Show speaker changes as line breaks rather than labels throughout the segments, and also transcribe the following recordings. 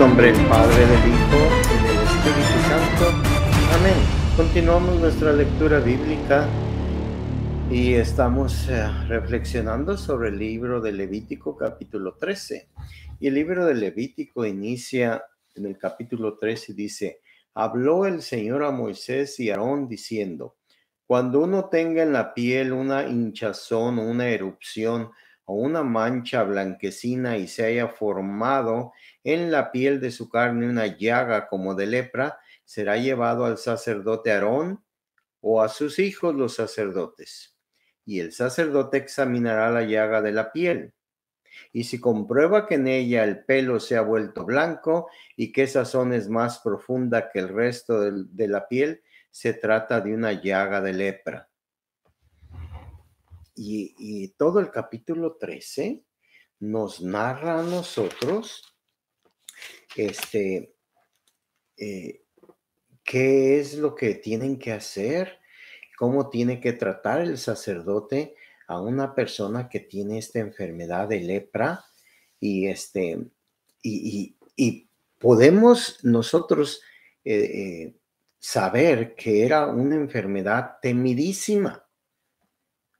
nombre del Padre, del Hijo y del Espíritu Santo. Amén. Continuamos nuestra lectura bíblica y estamos eh, reflexionando sobre el libro de Levítico capítulo 13. Y el libro de Levítico inicia en el capítulo 13 y dice, habló el Señor a Moisés y Aarón diciendo, cuando uno tenga en la piel una hinchazón una erupción o una mancha blanquecina y se haya formado en la piel de su carne una llaga como de lepra, será llevado al sacerdote Aarón o a sus hijos los sacerdotes. Y el sacerdote examinará la llaga de la piel. Y si comprueba que en ella el pelo se ha vuelto blanco y que esa zona es más profunda que el resto de la piel, se trata de una llaga de lepra. Y, todo el capítulo 13 nos narra a nosotros este, eh, qué es lo que tienen que hacer, cómo tiene que tratar el sacerdote a una persona que tiene esta enfermedad de lepra y este y, podemos nosotros eh, eh, saber que era una enfermedad temidísima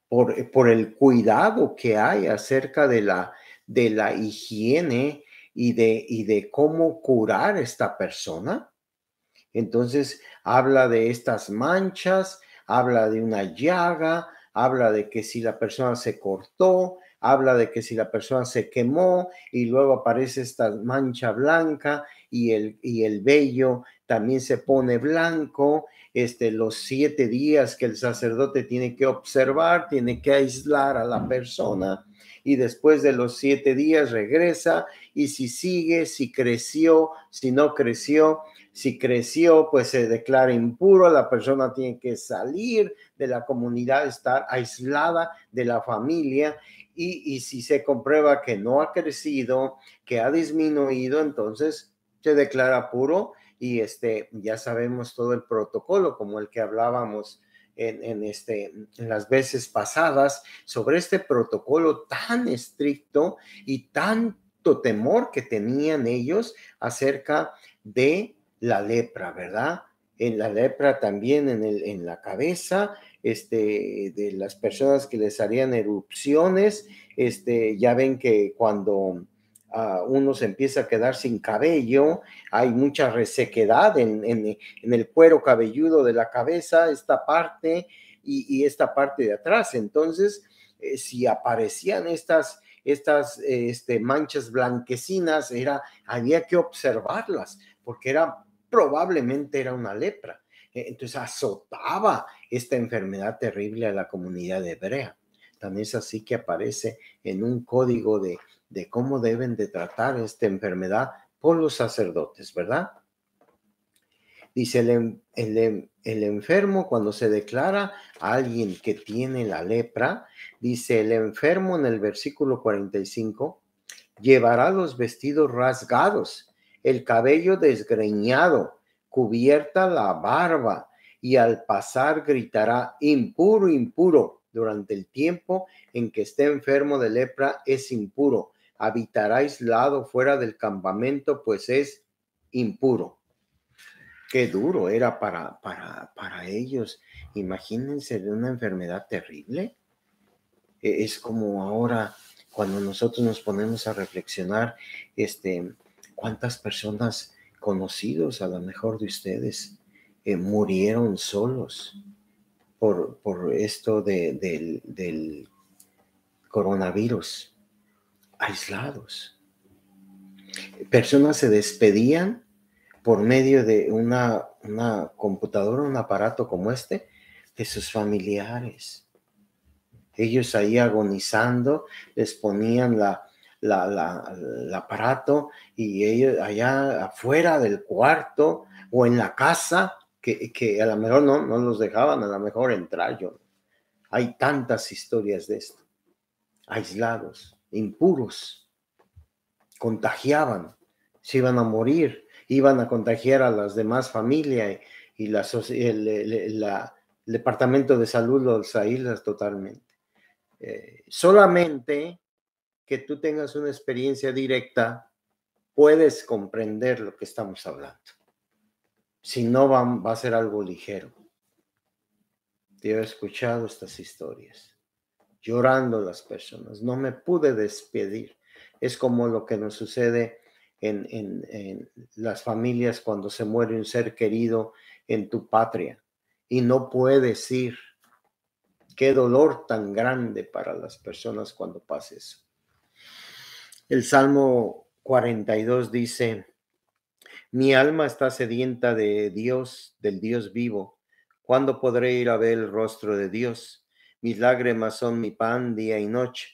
por, el cuidado que hay acerca de la, de la higiene y de, y de cómo curar esta persona. Entonces habla de estas manchas, habla de una llaga, habla de que si la persona se cortó, habla de que si la persona se quemó y luego aparece esta mancha blanca y el, y el vello también se pone blanco, este, los siete días que el sacerdote tiene que observar, tiene que aislar a la persona y después de los siete días regresa y si sigue, si creció, si no creció, si creció, pues se declara impuro, la persona tiene que salir de la comunidad, estar aislada de la familia y, si se comprueba que no ha crecido, que ha disminuido, entonces se declara puro y este ya sabemos todo el protocolo como el que hablábamos en, este, las veces pasadas sobre este protocolo tan estricto y tanto temor que tenían ellos acerca de la lepra, ¿verdad? En la lepra también en, el, en la cabeza, este, de las personas que les harían erupciones, este, ya ven que cuando Ah, uno se empieza a quedar sin cabello, hay mucha resequedad en, el cuero cabelludo de la cabeza, esta parte y, esta parte de atrás. Entonces, eh, si aparecían estas, estas este, manchas blanquecinas, era, había que observarlas, porque era probablemente era una lepra. Eh, entonces azotaba esta enfermedad terrible a la comunidad hebrea. También es así que aparece en un código de, de cómo deben de tratar esta enfermedad por los sacerdotes, ¿verdad? Dice, em, em, el, enfermo cuando se declara a alguien que tiene la lepra, dice el enfermo en el versículo 45, llevará los vestidos rasgados, el cabello desgreñado, cubierta la barba, y al pasar gritará, impuro, impuro, durante el tiempo en que esté enfermo de lepra es impuro, habitará aislado fuera del campamento, pues es impuro. Qué duro era para, para, ellos. Imagínense de una enfermedad terrible. E-, es como ahora cuando nosotros nos ponemos a reflexionar, este, cuántas personas conocidos a lo mejor de ustedes eh, murieron solos por, esto del, del coronavirus aislados. Personas se despedían por medio de una, computadora, un aparato como este, de sus familiares. Ellos ahí agonizando, les ponían la, la, la, el aparato y ellos allá afuera del cuarto o en la casa, que, a lo mejor no, no los dejaban, a lo mejor entrar yo. Hay tantas historias de esto, aislados impuros, contagiaban, se iban a morir, iban a contagiar a las demás familias y, la, el, el, departamento de salud los aíslas totalmente. Eh, solamente que tú tengas una experiencia directa, puedes comprender lo que estamos hablando. Si no, va, va a ser algo ligero. Yo he escuchado estas historias llorando las personas, no me pude despedir. Es como lo que nos sucede en, en, las familias cuando se muere un ser querido en tu patria y no puedes ir. Qué dolor tan grande para las personas cuando pasa eso. El Salmo 42 dice, mi alma está sedienta de Dios, del Dios vivo. ¿Cuándo podré ir a ver el rostro de Dios? Mis lágrimas son mi pan día y noche.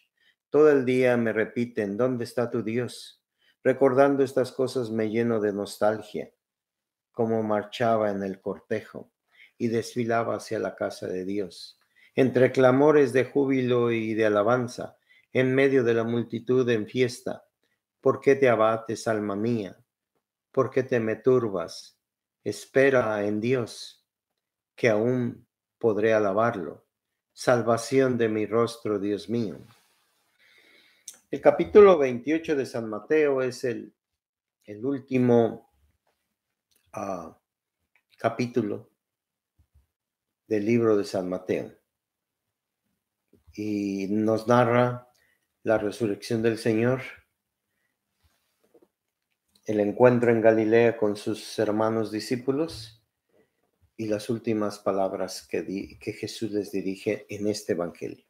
Todo el día me repiten, ¿dónde está tu Dios? Recordando estas cosas me lleno de nostalgia, como marchaba en el cortejo y desfilaba hacia la casa de Dios, entre clamores de júbilo y de alabanza, en medio de la multitud en fiesta. ¿Por qué te abates, alma mía? ¿Por qué te me turbas? Espera en Dios, que aún podré alabarlo salvación de mi rostro, Dios mío. El capítulo 28 de San Mateo es el, último ah, capítulo del libro de San Mateo y nos narra la resurrección del Señor, el encuentro en Galilea con sus hermanos discípulos y las últimas palabras que, di, que Jesús les dirige en este Evangelio.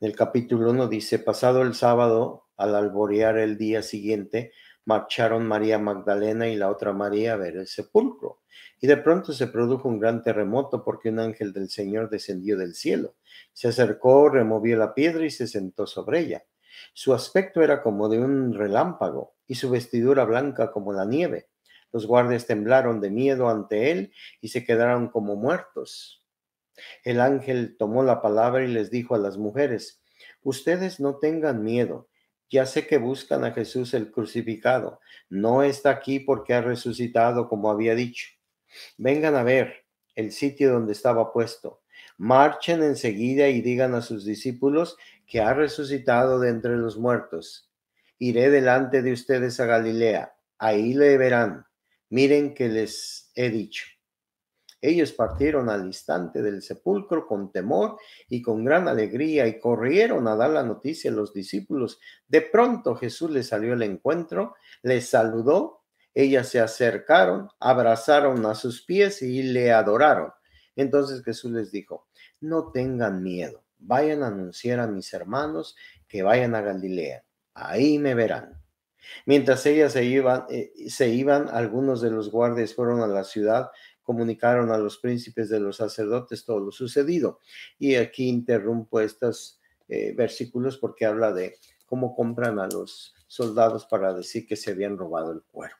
En el capítulo 1 dice, pasado el sábado, al alborear el día siguiente, marcharon María Magdalena y la otra María a ver el sepulcro. Y de pronto se produjo un gran terremoto porque un ángel del Señor descendió del cielo. Se acercó, removió la piedra y se sentó sobre ella. Su aspecto era como de un relámpago y su vestidura blanca como la nieve. Los guardias temblaron de miedo ante él y se quedaron como muertos. El ángel tomó la palabra y les dijo a las mujeres, ustedes no tengan miedo, ya sé que buscan a Jesús el crucificado, no está aquí porque ha resucitado como había dicho. Vengan a ver el sitio donde estaba puesto. Marchen enseguida y digan a sus discípulos que ha resucitado de entre los muertos. Iré delante de ustedes a Galilea, ahí le verán. Miren que les he dicho. Ellos partieron al instante del sepulcro con temor y con gran alegría y corrieron a dar la noticia a los discípulos. De pronto Jesús les salió al encuentro, les saludó, ellas se acercaron, abrazaron a sus pies y le adoraron. Entonces Jesús les dijo, no tengan miedo, vayan a anunciar a mis hermanos que vayan a Galilea, ahí me verán. Mientras ellas se iban, eh, se iban, algunos de los guardias fueron a la ciudad, comunicaron a los príncipes de los sacerdotes todo lo sucedido. Y aquí interrumpo estos eh, versículos porque habla de cómo compran a los soldados para decir que se habían robado el cuerpo.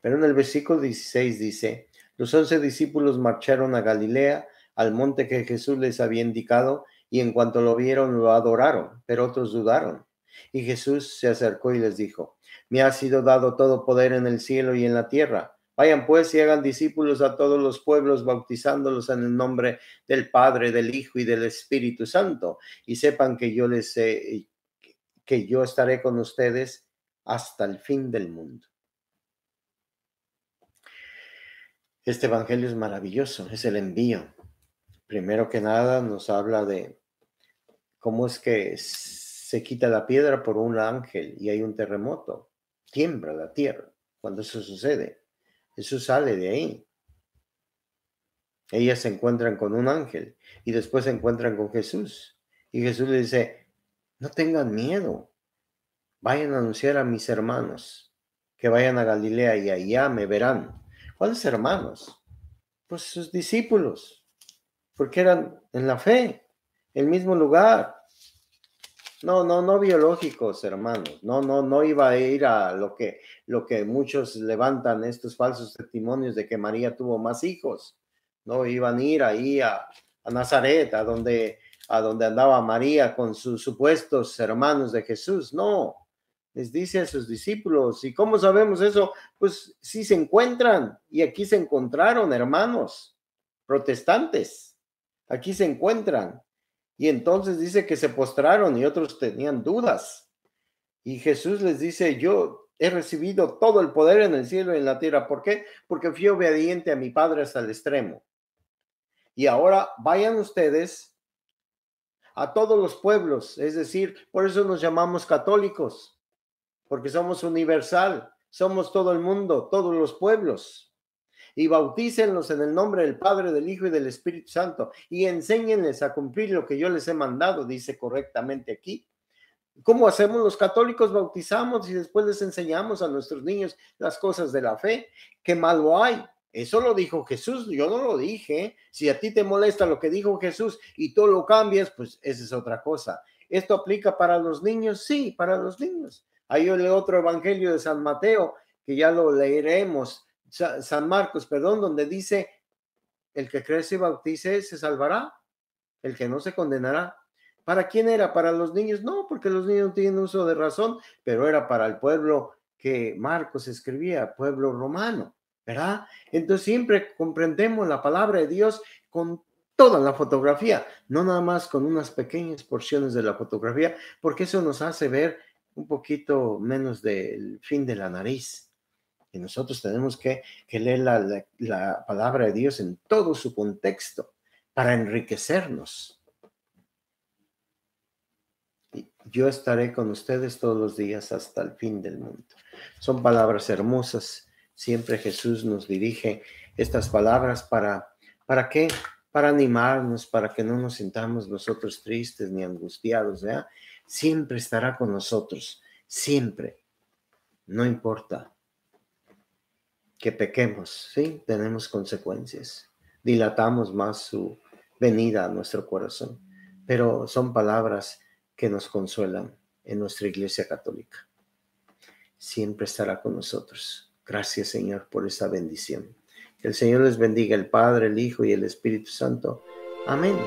Pero en el versículo 16 dice, los once discípulos marcharon a Galilea, al monte que Jesús les había indicado, y en cuanto lo vieron lo adoraron, pero otros dudaron. Y Jesús se acercó y les dijo, Me ha sido dado todo poder en el cielo y en la tierra. Vayan pues y hagan discípulos a todos los pueblos, bautizándolos en el nombre del Padre, del Hijo y del Espíritu Santo, y sepan que yo les sé que yo estaré con ustedes hasta el fin del mundo. Este evangelio es maravilloso, es el envío. Primero que nada nos habla de cómo es que se quita la piedra por un ángel y hay un terremoto. Tiembla la tierra cuando eso sucede. Jesús sale de ahí. Ellas se encuentran con un ángel y después se encuentran con Jesús. Y Jesús le dice, no tengan miedo, vayan a anunciar a mis hermanos que vayan a Galilea y allá me verán. ¿Cuáles hermanos? Pues sus discípulos, porque eran en la fe, el mismo lugar. No, no, no biológicos, hermanos. No, no, no iba a ir a lo que, lo que muchos levantan estos falsos testimonios de que María tuvo más hijos. No iban a ir ahí a, a Nazaret, a donde, a donde andaba María con sus supuestos hermanos de Jesús. No, les dice a sus discípulos. ¿Y cómo sabemos eso? Pues sí se encuentran. Y aquí se encontraron, hermanos, protestantes. Aquí se encuentran. Y entonces dice que se postraron y otros tenían dudas. Y Jesús les dice, yo he recibido todo el poder en el cielo y en la tierra. ¿Por qué? Porque fui obediente a mi Padre hasta el extremo. Y ahora vayan ustedes a todos los pueblos, es decir, por eso nos llamamos católicos, porque somos universal, somos todo el mundo, todos los pueblos y bautícenlos en el nombre del Padre, del Hijo y del Espíritu Santo, y enséñenles a cumplir lo que yo les he mandado, dice correctamente aquí. ¿Cómo hacemos los católicos? Bautizamos y después les enseñamos a nuestros niños las cosas de la fe. ¿Qué malo hay? Eso lo dijo Jesús, yo no lo dije. Si a ti te molesta lo que dijo Jesús y tú lo cambias, pues esa es otra cosa. ¿Esto aplica para los niños? Sí, para los niños. Hay otro evangelio de San Mateo que ya lo leeremos San Marcos, perdón, donde dice, el que crece y bautice se salvará, el que no se condenará. ¿Para quién era? ¿Para los niños? No, porque los niños no tienen uso de razón, pero era para el pueblo que Marcos escribía, pueblo romano, ¿verdad? Entonces siempre comprendemos la palabra de Dios con toda la fotografía, no nada más con unas pequeñas porciones de la fotografía, porque eso nos hace ver un poquito menos del fin de la nariz, y nosotros tenemos que, leer la, palabra de Dios en todo su contexto para enriquecernos. Y yo estaré con ustedes todos los días hasta el fin del mundo. Son palabras hermosas. Siempre Jesús nos dirige estas palabras para, ¿para qué? Para animarnos, para que no nos sintamos nosotros tristes ni angustiados. Siempre estará con nosotros, siempre. No importa que pequemos, ¿sí? Tenemos consecuencias. Dilatamos más su venida a nuestro corazón. Pero son palabras que nos consuelan en nuestra Iglesia Católica. Siempre estará con nosotros. Gracias, Señor, por esta bendición. Que el Señor les bendiga, el Padre, el Hijo y el Espíritu Santo. Amén.